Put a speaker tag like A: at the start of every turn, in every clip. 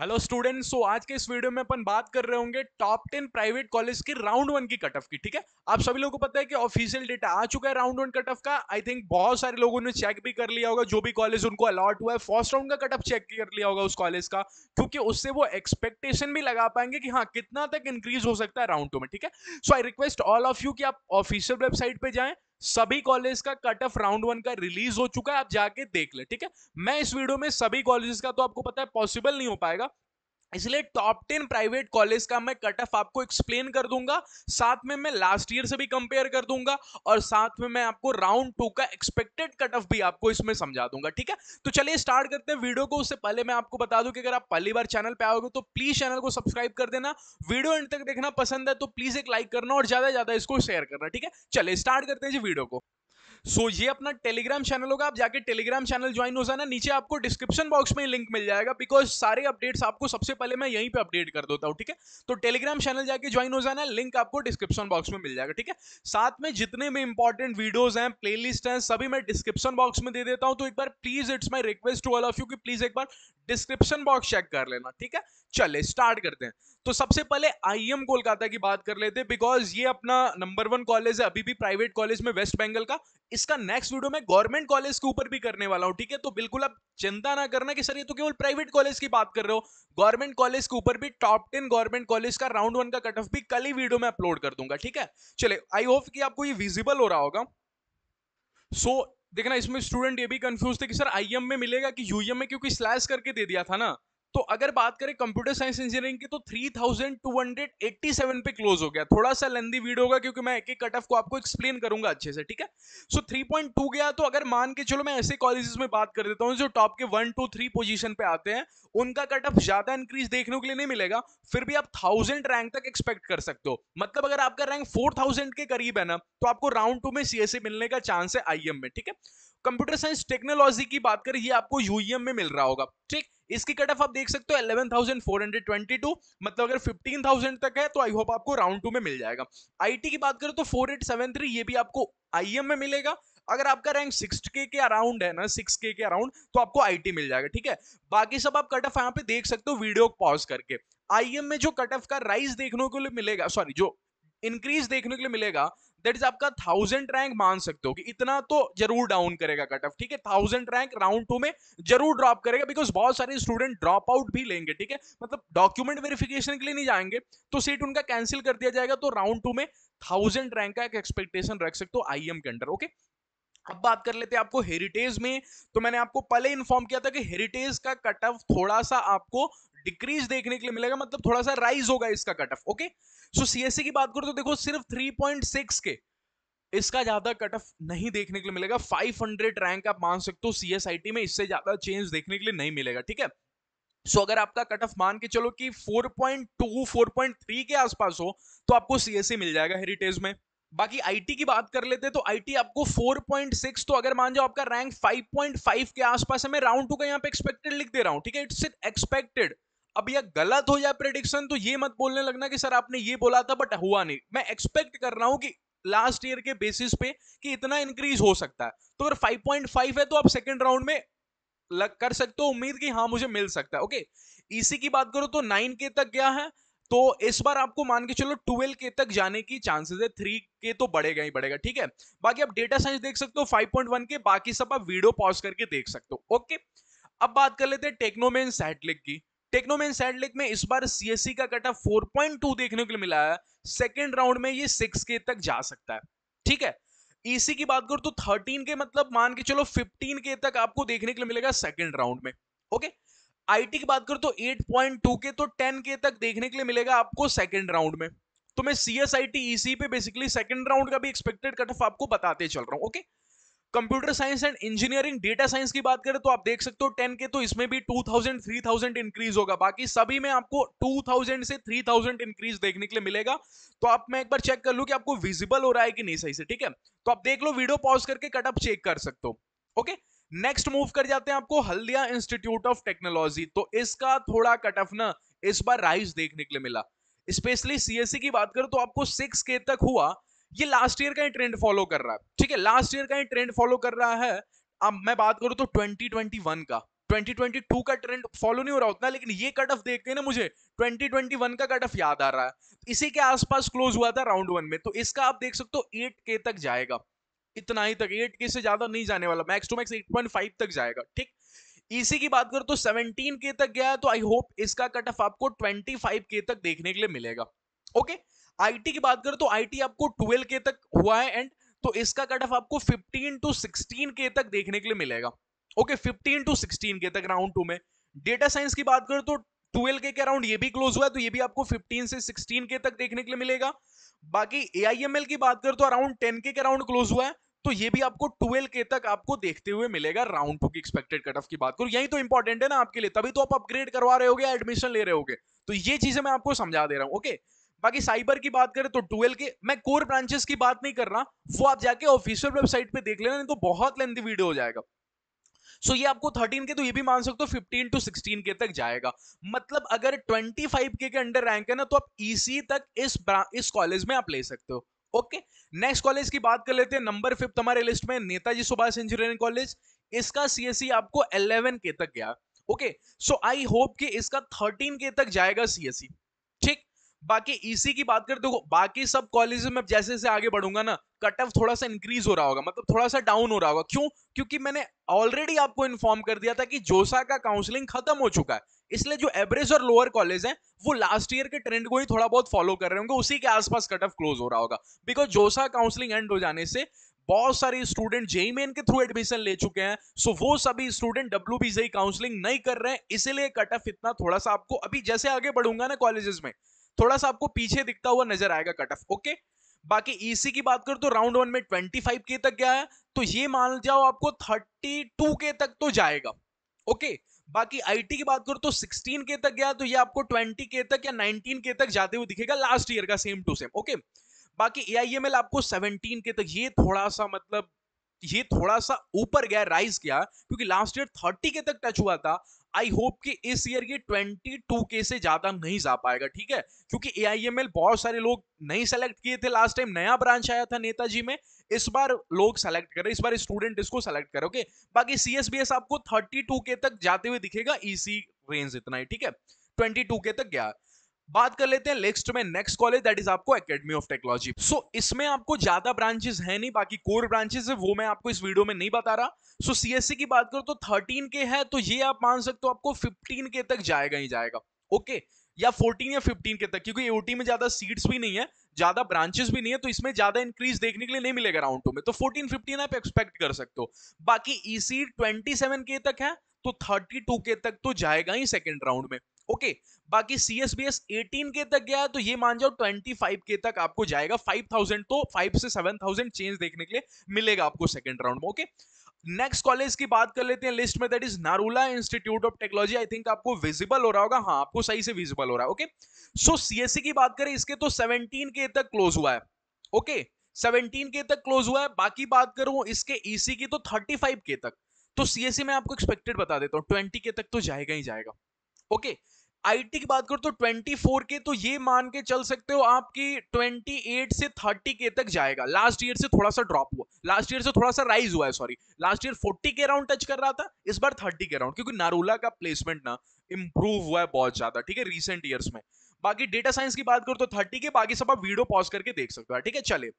A: Hello students so आज के इस वीडियो में अपन बात कर रहे होंगे टॉप टेन प्राइवेट कॉलेज की राउंड वन की कट ऑफ की ठीक है आप सभी लोगों को पता है कि ऑफिशियल डेटा आ चुका है राउंड वन कट ऑफ का आई थिंक बहुत सारे लोगों ने चेक भी कर लिया होगा जो भी कॉलेज उनको अलॉट हुआ है फर्स्ट राउंड का कट ऑफ चेक कर लिया होगा उस कॉलेज का क्योंकि उससे वो एक्सपेक्टेशन भी लगा पाएंगे कि हाँ कितना तक इंक्रीज हो सकता है राउंड टू में ठीक है so I request all of you कि आप ऑफिशियल वेबसाइट पर जाएं सभी कॉलेज का कट ऑफ राउंड वन का रिलीज हो चुका है आप जाके देख ले ठीक है मैं इस वीडियो में सभी कॉलेजेस का तो आपको पता है पॉसिबल नहीं हो पाएगा इसलिए टॉप टेन प्राइवेट कॉलेज का मैं कट ऑफ आपको एक्सप्लेन कर दूंगा साथ में मैं लास्ट ईयर से भी कंपेयर कर दूंगा और साथ में मैं आपको राउंड टू का एक्सपेक्टेड कट ऑफ भी आपको इसमें समझा दूंगा ठीक है तो चलिए स्टार्ट करते हैं वीडियो को उससे पहले मैं आपको बता दूं कि अगर आप पहली बार चैनल पर आओगे तो प्लीज चैनल को सब्सक्राइब कर देना वीडियो एंड तक देखना पसंद है तो प्लीज एक लाइक करना और ज्यादा ज्यादा इसको शेयर करना ठीक है चलिए स्टार्ट करते हैं जी वीडियो को सो so, ये अपना टेलीग्राम चैनल होगा आप जाके टेलीग्राम चैनल ज्वाइन हो जाना नीचे आपको डिस्क्रिप्शन बॉक्स में लिंक मिल जाएगा बिकॉज सारे अपडेट्स आपको सबसे पहले मैं यहीं पे अपडेट कर देता हूँ ठीक है तो टेलीग्राम चैनल जाके ज्वाइन हो जाना लिंक आपको डिस्क्रिप्शन बॉक्स में मिल जाएगा ठीक है साथ में जितने भी इंपॉर्टेंट वीडियोज हैं प्ले हैं सभी मैं डिस्क्रिप्शन बॉक्स में दे देता हूँ तो एक बार please it's my request to all of you की प्लीज एक बार डिस्क्रिप्शन बॉक्स चेक कर लेना ठीक है चले स्टार्ट करते हैं तो सबसे पहले आई एम कोलकाता की बात कर लेते बिकॉज ये अपना नंबर वन कॉलेज है अभी भी प्राइवेट कॉलेज में वेस्ट बंगाल का इसका नेक्स्ट वीडियो मैं गवर्नमेंट कॉलेज के ऊपर भी करने वाला हूं ठीक है तो बिल्कुल आप चिंता ना करना कि सर ये तो केवल प्राइवेट कॉलेज की बात कर रहे हो गवर्नमेंट कॉलेज के ऊपर भी टॉप टेन गवर्नमेंट कॉलेज का राउंड वन का कट ऑफ भी कल ही वीडियो में अपलोड कर दूंगा ठीक है चले आई होप कि आपको ये विजिबल हो रहा होगा सो so, देखना इसमें स्टूडेंट ये भी कंफ्यूज थे कि सर आईएम में मिलेगा कि यूएम में क्योंकि स्लैश करके दे दिया था ना तो अगर बात करें कंप्यूटर साइंस इंजीनियरिंग की तो 3287 पे क्लोज हो गया थोड़ा सा लेंदी वीडियो होगा क्योंकि मैं एक एक कट ऑफ को आपको एक्सप्लेन करूंगा अच्छे से ठीक है सो so, 3.2 गया तो अगर मान के चलो मैं ऐसे कॉलेजेस में बात कर देता हूँ जो टॉप के वन टू थ्री पोजिशन पे आते हैं उनका कट ऑफ ज्यादा इंक्रीज देखने के लिए नहीं मिलेगा फिर भी आप थाउजेंड रैंक तक एक्सपेक्ट कर सकते हो मतलब अगर आपका रैंक फोर थाउजेंड के करीब है ना तो आपको राउंड टू में सीएसए मिलने का चांस है आई में ठीक है कंप्यूटर साइंस टेक्नोलॉजी की बात करें ये आपको यूएम e में मिल रहा होगा ठीक इसकी कट ऑफ आप देख सकते हो 11,422 मतलब अगर 15,000 तक है तो आई होप आपको राउंड टू में मिल जाएगा आईटी की बात करें तो 4873 ये भी आपको आईएम में मिलेगा अगर आपका रैंक सिक्स के के अराउंड है ना सिक्स के के अराउंड तो आपको आईटी मिल जाएगा ठीक है बाकी सब आप कट ऑफ यहाँ पे देख सकते हो वीडियो पॉज करके आईएम में जो कट ऑफ का राइज देखने को मिलेगा सॉरी जो इंक्रीज देखने के लिए मिलेगा दैट इज आपका थाउजेंड रैंक मान सकते हो कि इतना तो जरूर डाउन करेगा कट ऑफ ठीक है थाउजेंड रैंक राउंड टू में जरूर ड्रॉप करेगा बिकॉज बहुत सारे स्टूडेंट ड्रॉप आउट भी लेंगे ठीक है मतलब डॉक्यूमेंट वेरिफिकेशन के लिए नहीं जाएंगे तो सीट उनका कैंसिल कर दिया जाएगा तो राउंड टू में थाउजेंड रैंक का एक एक्सपेक्टेशन रख सकते हो आई के अंडर ओके अब बात कर लेते हैं आपको हेरिटेज में तो मैंने आपको पहले इन्फॉर्म किया था कि हेरिटेज का कट ऑफ थोड़ा सा आपको डिक्रीज देखने के लिए मिलेगा मतलब थोड़ा सा राइज होगा इसका cut off okay so CSC की बात करो तो देखो सिर्फ 3.6 के इसका ज्यादा कट ऑफ नहीं देखने के लिए मिलेगा 500 रैंक आप मान सकते हो सीएसआईटी में इससे ज्यादा चेंज देखने के लिए नहीं मिलेगा ठीक है सो so, अगर आपका कट ऑफ मान के चलो कि 4.2 4.3 के आसपास हो तो आपको सीएससी मिल जाएगा हेरिटेज में बाकी आईटी की बात कर लेते तो आईटी आपको 4.6 तो अगर मान जाओ आपका रैंक 5.5 के आसपास है मैं राउंड टू का यहाँ पे एक्सपेक्टेड लिख दे रहा हूँ ठीक है इट्स एक्सपेक्टेड अब यह गलत हो जाए प्रेडिक्शन तो ये मत बोलने लगना कि सर आपने ये बोला था बट हुआ नहीं मैं एक्सपेक्ट कर रहा हूं कि लास्ट ईयर के बेसिस पे कि इतना इंक्रीज हो सकता है तो अगर 5.5 है तो आप सेकंड राउंड में लग कर सकते हो उम्मीद की हाँ मुझे मिल सकता है ओके इसी की बात करो तो नाइन के तक गया है तो इस बार आपको मान के चलो ट्वेल्व के तक जाने की चांसेस है थ्री के तो बढ़ेगा ही बढ़ेगा ठीक है बाकी आप डेटा साइंस देख सकते हो 5.1 के बाकी सब आप वीडियो पॉज करके देख सकते हो ओके अब बात कर लेते हैं टेक्नोमेन सैटलिक की टेक्नोमेन सैडलिक में इस बार सीएससी का कट ऑफ 4.2 देखने को मिला है सेकेंड राउंड में ये सिक्स के तक जा सकता है ठीक है ईसी e की बात करो तो थर्टीन के मतलब मान के चलो फिफ्टीन के तक आपको देखने के लिए मिलेगा सेकेंड राउंड में ओके आईटी की बात करो तो एट पॉइंट टू के तो टेन के तक देखने के लिए मिलेगा आपको सेकेंड राउंड में तो मैं सीएसआईटी ईसी e पे बेसिकली सेकेंड राउंड का भी एक्सपेक्टेड कट ऑफ आपको बताते चल रहा हूं okay okay? Computer science and engineering data science की बात करें तो आप देख सकते हो टेन के तो इसमें भी two thousand three thousand increase होगा बाकी सभी में आपको टू थाउजेंड से थ्री थाउजेंड इंक्रीज देखने के लिए मिलेगा तो आप मैं एक बार चेक कर लू कि आपको विजिबल हो रहा है कि नहीं सही से ठीक है तो आप देख लो वीडियो पॉज करके कटअप चेक कर सकते हो ओके नेक्स्ट मूव कर जाते हैं आपको हल्दिया इंस्टीट्यूट ऑफ टेक्नोलॉजी तो इसका थोड़ा कटअप ना इस बार राइज देखने के लिए मिला स्पेशली सीएससी e की बात करो तो आपको सिक्स के तक हुआ ये लास्ट ईयर का ही ट्रेंड फॉलो कर रहा है ठीक है लास्ट ईयर का ही ट्रेंड फॉलो कर रहा है अब मैं बात करूं तो 2021 का 2022 का ट्रेंड फॉलो नहीं हो रहा उतना लेकिन ये कट ऑफ देखते हैं ना मुझे 2021 का कट ऑफ याद आ रहा है इसी के आसपास क्लोज हुआ था राउंड वन में तो इसका आप देख सकते हो एट के तक जाएगा इतना ही तक एट के से ज्यादा नहीं जाने वाला max two max eight point five तक जाएगा ठीक इसी की बात करो तो सेवनटीन के तक गया तो आई होप इसका कट ऑफ आपको ट्वेंटी फाइव के तक देखने के लिए मिलेगा ओके okay? आईटी की बात करें तो आईटी आपको 12 के तक हुआ है एंड तो इसका कट ऑफ आपको 15 टू 16 के तक देखने के लिए मिलेगा ओके okay, 15 टू 16 के तक राउंड टू में डेटा साइंस की बात करें तो 12 के अराउंड ये भी क्लोज हुआ है तो ये भी आपको 15 से 16 के तक देखने के लिए मिलेगा बाकी ए की बात करें तो अराउंड 10 के अराउंड क्लोज हुआ है तो ये भी आपको 12 के तक आपको देखते हुए मिलेगा राउंड टू की एक्सपेक्टेड कट ऑफ की बात करो यही तो इंपॉर्टेंट है ना आपके लिए तभी तो आप अपग्रेड करवा रहे हो एडमिशन ले रहे हो तो ये चीजें मैं आपको समझा दे रहा हूँ ओके okay? बाकी साइबर की बात करें तो ट्वेल्व के मैं कोर ब्रांचेस की बात नहीं कर रहा वो आप जाके ऑफिशियल वेबसाइट पे देख लेना नहीं तो बहुत लेंथी वीडियो हो जाएगा सो so, ये आपको 13 के तो ये भी मान सकते हो 15 टू 16 के तक जाएगा मतलब अगर 25 के के अंडर रैंक है ना तो आप इसी e e तक इस इस कॉलेज में आप ले सकते हो ओके नेक्स्ट कॉलेज की बात कर लेते हैं नंबर फिफ्थ हमारे लिस्ट में नेताजी सुभाष इंजीनियरिंग कॉलेज इसका सीएससी e आपको 11 के तक गया ओके सो आई होप कि इसका थर्टीन के तक जाएगा सीएससी बाकी ईसी की बात करते हो बाकी सब कॉलेज में जैसे जैसे आगे बढ़ूंगा ना कट ऑफ थोड़ा सा इंक्रीज हो रहा होगा मतलब थोड़ा सा डाउन हो रहा होगा क्यों क्योंकि मैंने ऑलरेडी आपको इन्फॉर्म कर दिया था कि जोसा का काउंसलिंग खत्म हो चुका है इसलिए जो एवरेज और लोअर कॉलेज हैं वो लास्ट ईयर के ट्रेंड को ही थोड़ा बहुत फॉलो कर रहे होंगे उसी के आसपास कट ऑफ क्लोज हो रहा होगा बिकॉज जोसा काउंसलिंग एंड हो जाने से बहुत सारे स्टूडेंट जेई मेन के थ्रू एडमिशन ले चुके हैं सो वो सभी student W B JEE counselling नहीं कर रहे हैं इसीलिए कट ऑफ इतना थोड़ा सा आपको अभी जैसे आगे बढ़ूंगा ना कॉलेजेस में थोड़ा सा आपको पीछे दिखता हुआ नजर आएगा कट ऑफ ओके बाकी ईसी e की बात करो तो राउंड वन में ट्वेंटी फाइव के तक गया है तो ये मान जाओ आपको थर्टी टू के तक तो जाएगा ओके बाकी आईटी की बात करो तो सिक्सटीन के तक गया तो ये आपको ट्वेंटी के तक या नाइनटीन के तक जाते हुए दिखेगा लास्ट ईयर का सेम टू सेम ओके बाकी ए आपको सेवनटीन के तक ये थोड़ा सा मतलब ये थोड़ा सा ऊपर गया राइज किया क्योंकि लास्ट ईयर थर्टी के तक टच हुआ था आई होप कि इस ईयर ये 22 के से ज्यादा नहीं जा पाएगा ठीक है क्योंकि ए बहुत सारे लोग नहीं सेलेक्ट किए थे लास्ट टाइम नया ब्रांच आया था नेताजी में इस बार लोग सेलेक्ट कर रहे इस बार स्टूडेंट इसको सेलेक्ट करें ओके बाकी एस आपको थर्टी टू के तक जाते हुए दिखेगा इसी रेंज इतना ही ठीक है ट्वेंटी टू के तक गया बात कर लेते हैं नेक्स्ट में नेक्स्ट कॉलेज दैट इज आपको एकेडमी ऑफ टेक्नोलॉजी सो इसमें आपको ज्यादा ब्रांचेस है नहीं बाकी कोर ब्रांचेस है वो मैं आपको इस वीडियो में नहीं बता रहा सो so, सीएससी e की बात करो तो थर्टीन के है तो ये आप मान सकते हो आपको फिफ्टीन के तक जाएगा ही जाएगा ओके okay, या फोर्टीन या फिफ्टीन के तक क्योंकि एओटी में ज्यादा सीट्स भी नहीं है ज्यादा ब्रांचेस भी नहीं है तो इसमें ज्यादा इंक्रीज देखने के लिए नहीं मिलेगा राउंड टू में तो फोर्टीन फिफ्टीन आप एक्सपेक्ट कर सकते हो बाकी ईसी e ट्वेंटी के तक है तो थर्टी के तक तो जाएगा ही सेकेंड राउंड में ओके बाकी C S B S eighteen के तक गया तो ये मान जाओ ट्वेंटी फाइव के तक आपको जाएगा फाइव थाउजेंड तो फाइव से सेवन थाउजेंड चेंज देखने के लिए मिलेगा आपको सेकेंड राउंड में ओके नेक्स्ट कॉलेज की बात कर लेते हैं लिस्ट में that is Narula Institute of Technology I think आपको विजिबल हो रहा होगा हाँ आपको सही से विजिबल हो रहा है ओके सो सीएससी e की बात करें इसके तो सेवनटीन के तक क्लोज हुआ है ओके okay? 17 के तक क्लोज हुआ है बाकी बात करूं इसके ईसी e की तो 35 के तक तो सीएससी e में आपको एक्सपेक्टेड बता देता हूं 20 के तक तो जाएगा ही जाएगा ओके आईटी की बात करो तो 24 के तो ये मान के चल सकते हो आपकी 28 से 30 के तक जाएगा लास्ट ईयर से थोड़ा सा ड्रॉप हुआ लास्ट ईयर से थोड़ा सा राइज हुआ है सॉरी लास्ट ईयर 40 के राउंड टच कर रहा था इस बार 30 के राउंड क्योंकि नारोला का प्लेसमेंट ना इंप्रूव हुआ है बहुत ज्यादा ठीक है रिसेंट ईयर्स में बाकी डेटा साइंस की बात करो तो थर्टी के बाकी सब आप वीडियो पॉज करके देख सकते हो ठीक है चले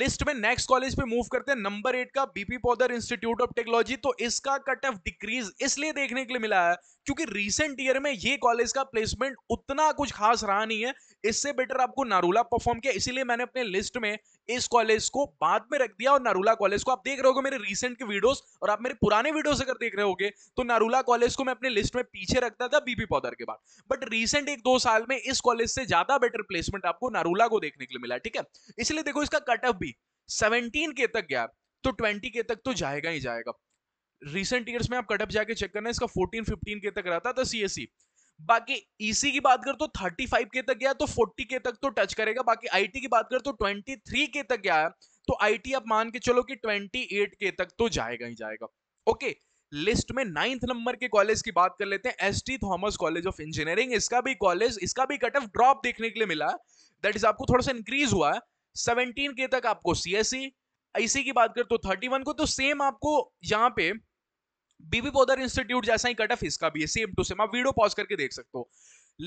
A: लिस्ट में नेक्स्ट कॉलेज पे मूव करते हैं नंबर एट का BP Poddar Institute of Technology तो इसका कट ऑफ डिक्रीज इसलिए देखने के लिए मिला है क्योंकि रिसेंट ईयर में ये कॉलेज का प्लेसमेंट उतना कुछ खास रहा नहीं है इससे बेटर आपको नारूला परफॉर्म किया इसीलिए मैंने अपने लिस्ट में इस कॉलेज को बाद में रख दिया और नारूला कॉलेज को आप देख रहे हो मेरे रीसेंट के वीडियोस और आप मेरे पुराने वीडियोस अगर देख रहे होगे तो नारूला कॉलेज को मैं अपने लिस्ट में पीछे रखता था बीपी पौधर के बाद बट रीसेंट एक दो साल में इस कॉलेज से ज्यादा बेटर प्लेसमेंट आपको नारूला को देखने के लिए मिला ठीक है इसलिए देखो इसका कट ऑफ भी सेवनटीन के तक गया तो ट्वेंटी के तक तो जाएगा ही जाएगा रिसेंट ईयर्स में आप कटअप जाके चेक करना इसका 14 15 के तक रहा था सीएससी बाकी ईसी e की बात कर तो 35 के तक गया तो 40 के तक तो टच करेगा बाकी आईटी की बात कर तो 23 के तक गया है तो आईटी आप मान के चलो कि 28 के तक तो जाएगा ही जाएगा ओके लिस्ट में नाइन्थ नंबर के कॉलेज की बात कर लेते हैं S T Thomas College of Engineering इसका भी कॉलेज इसका भी कट ऑफ ड्रॉप देखने के लिए मिला दैट इज आपको थोड़ा सा इंक्रीज हुआ है सेवनटीन के तक आपको सीएससी आईसी की बात कर तो थर्टी वन को तो सेम आपको यहाँ पे बीबी पोदर इंस्टीट्यूट जैसा ही कट ऑफ इसका भी है सेम टू सेम आप वीडियो पॉज करके देख सकते हो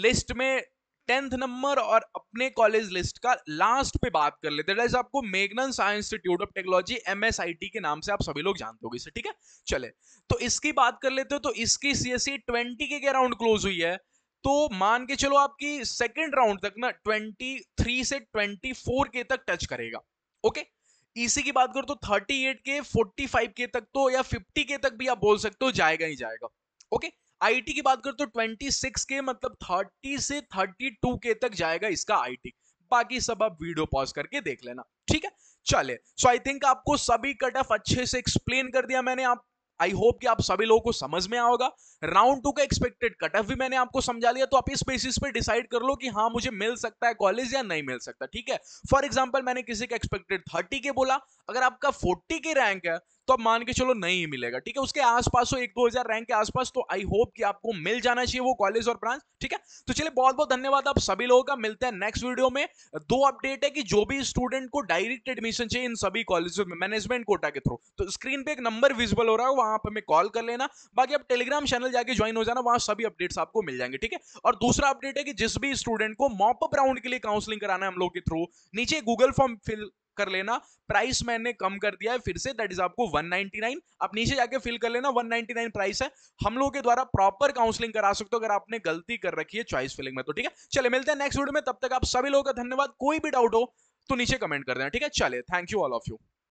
A: लिस्ट में टेंथ नंबर और अपने कॉलेज लिस्ट का लास्ट पे बात कर लेते हैं आपको मेगनन science institute of technology MSIT के नाम से आप सभी लोग जानते होगे इसे ठीक है चले तो इसकी बात कर लेते हो तो इसकी सीएससी 20 e के, के राउंड क्लोज हुई है तो मान के चलो आपकी सेकेंड राउंड तक ना ट्वेंटी थ्री से ट्वेंटी फोर के तक टच करेगा ओके okay? ईसी e की बात करो तो 38 के 45 के तक तो या 50 के तक भी आप बोल सकते हो जाएगा ही जाएगा ओके आईटी की बात करो तो 26 के मतलब 30 से 32 के तक जाएगा इसका आईटी बाकी सब आप वीडियो पॉज करके देख लेना ठीक है चले सो आई थिंक आपको सभी कट ऑफ अच्छे से एक्सप्लेन कर दिया मैंने आप आई होप कि आप सभी लोगों को समझ में आओगा राउंड टू का एक्सपेक्टेड कट ऑफ भी मैंने आपको समझा लिया तो आप इस बेसिस पे डिसाइड कर लो कि हाँ मुझे मिल सकता है कॉलेज या नहीं मिल सकता ठीक है फॉर एग्जाम्पल मैंने किसी का एक्सपेक्टेड थर्टी के बोला अगर आपका फोर्टी के रैंक है तो आप मान के चलो नहीं मिलेगा ठीक है उसके आसपास हो तो एक दो हजार रैंक के आसपास तो आई होप कि आपको मिल जाना चाहिए वो कॉलेज और ब्रांच ठीक है तो चलिए बहुत बहुत धन्यवाद आप सभी लोगों का मिलते हैं नेक्स्ट वीडियो में दो अपडेट है कि जो भी स्टूडेंट को डायरेक्ट एडमिशन चाहिए इन सभी कॉलेज में मैनेजमेंट कोटा के थ्रू तो स्क्रीन पे एक नंबर विजिबल हो रहा है वहां पर हमें कॉल कर लेना बाकी आप टेलीग्राम चैनल जाके ज्वाइन हो जाना वहां सभी अपडेट्स आपको मिल जाएंगे ठीक है और दूसरा अपडेट है कि जिस भी स्टूडेंट को मॉपअप राउंड के लिए काउंसलिंग कराना है हम लोग के थ्रू नीचे गूगल फॉर्म फिल कर लेना प्राइस मैंने कम कर दिया है फिर से दैट इज आपको 199 आप नीचे जाके फिल कर लेना 199 प्राइस है हम लोगों के द्वारा प्रॉपर काउंसलिंग करा सकते हो अगर आपने गलती कर रखी है चॉइस फिलिंग में तो ठीक है चले मिलते हैं नेक्स्ट वीडियो में तब तक आप सभी लोगों का धन्यवाद कोई भी डाउट हो तो नीचे कमेंट कर देना ठीक है चले thank you all of you